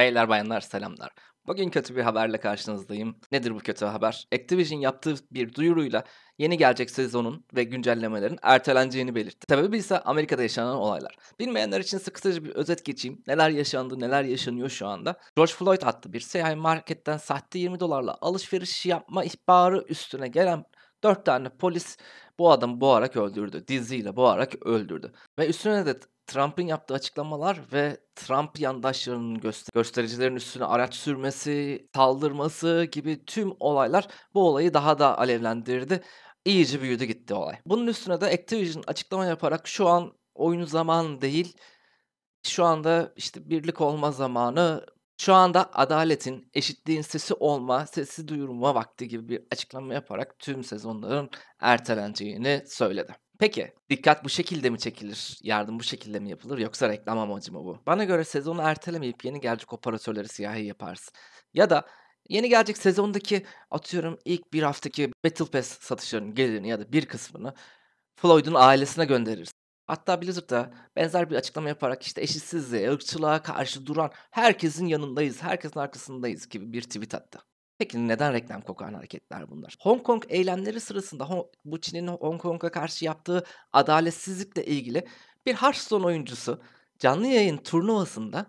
Beyler bayanlar selamlar. Bugün kötü bir haberle karşınızdayım. Nedir bu kötü haber? Activision yaptığı bir duyuruyla yeni gelecek sezonun ve güncellemelerin erteleneceğini belirtti. Sebebi ise Amerika'da yaşanan olaylar. Bilmeyenler için kısaca bir özet geçeyim. Neler yaşandı, neler yaşanıyor şu anda. George Floyd adlı bir seyahat marketten sahte 20 dolarla alışveriş yapma ihbarı üstüne gelen Dört tane polis bu adamı boğarak öldürdü. Diziyle boğarak öldürdü. Ve üstüne de Trump'ın yaptığı açıklamalar ve Trump yandaşlarının göster- göstericilerin üstüne araç sürmesi, saldırması gibi tüm olaylar bu olayı daha da alevlendirdi. İyice büyüdü gitti olay. Bunun üstüne de Activision açıklama yaparak şu an oyunu zaman değil, şu anda işte birlik olma zamanı şu anda adaletin, eşitliğin sesi olma, sesi duyurma vakti gibi bir açıklama yaparak tüm sezonların erteleneceğini söyledi. Peki dikkat bu şekilde mi çekilir? Yardım bu şekilde mi yapılır? Yoksa reklam amacı mı bu? Bana göre sezonu ertelemeyip yeni gelecek operatörleri siyahi yaparsın. Ya da yeni gelecek sezondaki atıyorum ilk bir haftaki Battle Pass satışlarının gelirini ya da bir kısmını Floyd'un ailesine gönderirsin. Hatta Blizzard da benzer bir açıklama yaparak işte eşitsizliğe, ırkçılığa karşı duran herkesin yanındayız, herkesin arkasındayız gibi bir tweet attı. Peki neden reklam kokan hareketler bunlar? Hong Kong eylemleri sırasında bu Çin'in Hong Kong'a karşı yaptığı adaletsizlikle ilgili bir Hearthstone oyuncusu canlı yayın turnuvasında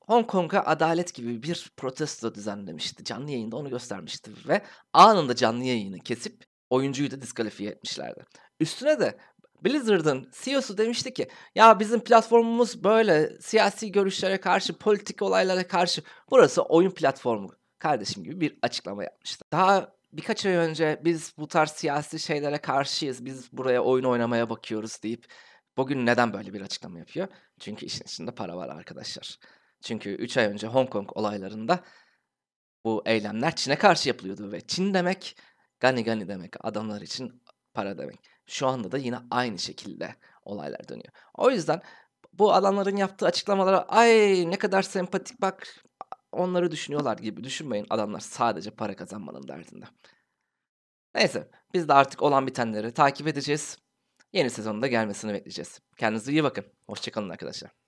Hong Kong'a adalet gibi bir protesto düzenlemişti. Canlı yayında onu göstermişti ve anında canlı yayını kesip oyuncuyu da diskalifiye etmişlerdi. Üstüne de Blizzard'ın CEO'su demişti ki ya bizim platformumuz böyle siyasi görüşlere karşı, politik olaylara karşı burası oyun platformu kardeşim gibi bir açıklama yapmıştı. Daha birkaç ay önce biz bu tarz siyasi şeylere karşıyız, biz buraya oyun oynamaya bakıyoruz deyip bugün neden böyle bir açıklama yapıyor? Çünkü işin içinde para var arkadaşlar. Çünkü 3 ay önce Hong Kong olaylarında bu eylemler Çin'e karşı yapılıyordu ve Çin demek gani gani demek adamlar için para demek. Şu anda da yine aynı şekilde olaylar dönüyor. O yüzden bu adamların yaptığı açıklamalara ay ne kadar sempatik bak onları düşünüyorlar gibi düşünmeyin. Adamlar sadece para kazanmanın derdinde. Neyse biz de artık olan bitenleri takip edeceğiz. Yeni sezonun da gelmesini bekleyeceğiz. Kendinize iyi bakın. Hoşçakalın arkadaşlar.